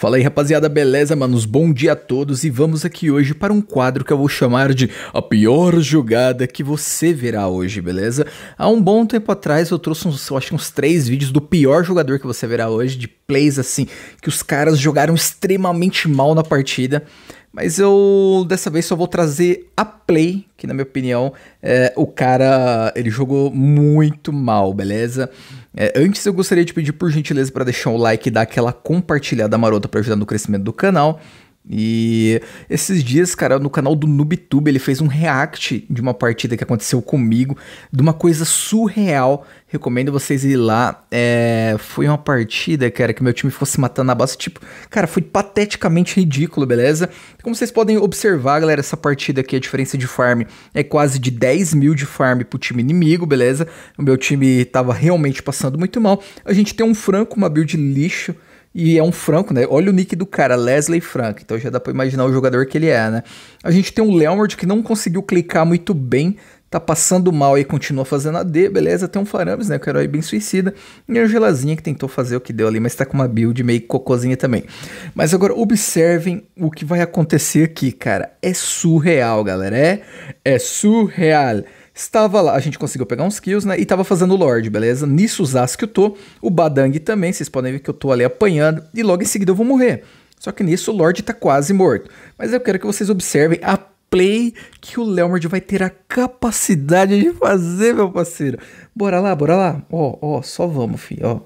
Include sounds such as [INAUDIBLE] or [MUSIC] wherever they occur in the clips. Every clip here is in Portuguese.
Fala aí rapaziada, beleza manos? Bom dia a todos e vamos aqui hoje para um quadro que eu vou chamar de a pior jogada que você verá hoje, beleza? Há um bom tempo atrás eu trouxe uns, eu acho uns três vídeos do pior jogador que você verá hoje, de plays assim, que os caras jogaram extremamente mal na partida mas eu dessa vez só vou trazer a Play, que na minha opinião é, o cara ele jogou muito mal, beleza? É, antes eu gostaria de pedir por gentileza para deixar o like e dar aquela compartilhada marota para ajudar no crescimento do canal. E esses dias, cara, no canal do Noobtube, ele fez um react de uma partida que aconteceu comigo, de uma coisa surreal. Recomendo vocês ir lá. É, foi uma partida, cara, que meu time fosse matando a base. Tipo, cara, foi pateticamente ridículo, beleza? Como vocês podem observar, galera, essa partida aqui, a diferença de farm é quase de 10 mil de farm pro time inimigo, beleza? O meu time tava realmente passando muito mal. A gente tem um franco, uma build lixo e é um franco, né? Olha o nick do cara, Leslie Frank. Então já dá para imaginar o jogador que ele é, né? A gente tem um Leonard que não conseguiu clicar muito bem, tá passando mal e continua fazendo a D, beleza? Tem um Farames, né? Que era aí herói bem suicida. E a Angelazinha que tentou fazer o que deu ali, mas tá com uma build meio cocôzinha também. Mas agora observem o que vai acontecer aqui, cara. É surreal, galera. É, é surreal estava lá, a gente conseguiu pegar uns kills, né? E estava fazendo Lorde, beleza? Nisso os que eu tô, o Badang também, vocês podem ver que eu tô ali apanhando, e logo em seguida eu vou morrer. Só que nisso o Lorde tá quase morto. Mas eu quero que vocês observem a play que o Leomard vai ter a capacidade de fazer, meu parceiro. Bora lá, bora lá. Ó, ó, só vamos, fi, ó.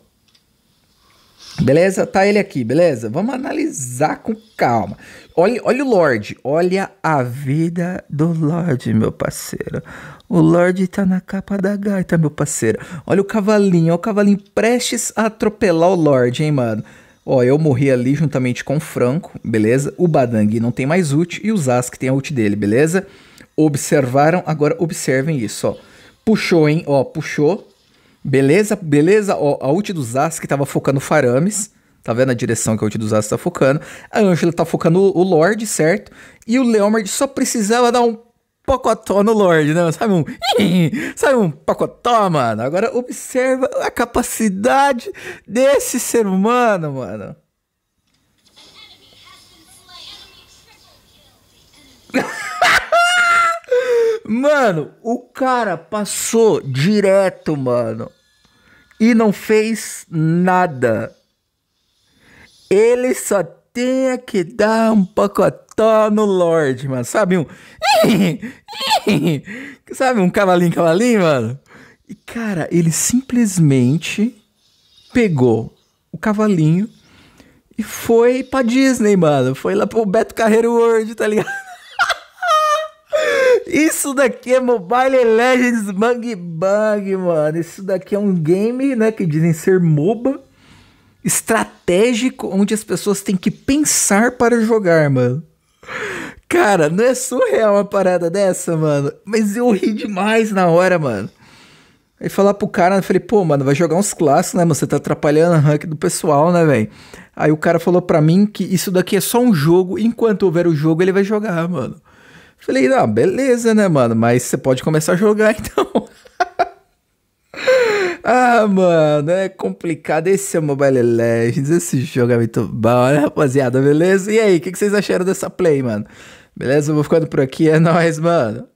Beleza? Tá ele aqui, beleza? Vamos analisar com calma. Olha, olha o Lorde, olha a vida do Lorde, meu parceiro. O Lorde tá na capa da gaita, meu parceiro. Olha o cavalinho, olha o cavalinho prestes a atropelar o Lorde, hein, mano? Ó, eu morri ali juntamente com o Franco, beleza? O Badang não tem mais ult e o Zask tem a ult dele, beleza? Observaram, agora observem isso, ó. Puxou, hein? Ó, puxou, Beleza, beleza. Ó, a ult dos As que tava focando Farames. Tá vendo a direção que a ult dos As tá focando. A Angela tá focando o, Lorde, certo? E o Leomard só precisava dar um pocotó no Lorde, né? Sabe um. [LAUGHS] Sabe um pocotó, mano? Agora observa a capacidade desse ser humano, mano. Mano, o cara passou direto, mano. E não fez nada. Ele só tinha que dar um pacotó no Lorde, mano. Sabe um. [LAUGHS] Sabe um cavalinho, cavalinho, mano? E, cara, ele simplesmente pegou o cavalinho e foi pra Disney, mano. Foi lá pro Beto Carreiro World, tá ligado? Isso daqui é Mobile Legends Bang Bang, mano. Isso daqui é um game, né, que dizem ser MOBA estratégico onde as pessoas têm que pensar para jogar, mano. Cara, não é surreal uma parada dessa, mano. Mas eu ri demais na hora, mano. Aí falar pro cara, eu falei, pô, mano, vai jogar uns clássicos, né, mano? Você tá atrapalhando o rank do pessoal, né, velho? Aí o cara falou pra mim que isso daqui é só um jogo, enquanto houver o jogo, ele vai jogar, mano. Falei, não, ah, beleza, né, mano? Mas você pode começar a jogar [LAUGHS] então. ah, mano, é complicado. Esse é o Mobile Legends. Esse jogo é muito bom, né, rapaziada? Beleza? E aí, o que, que vocês acharam dessa play, mano? Beleza? Eu vou ficando por aqui. É nóis, mano.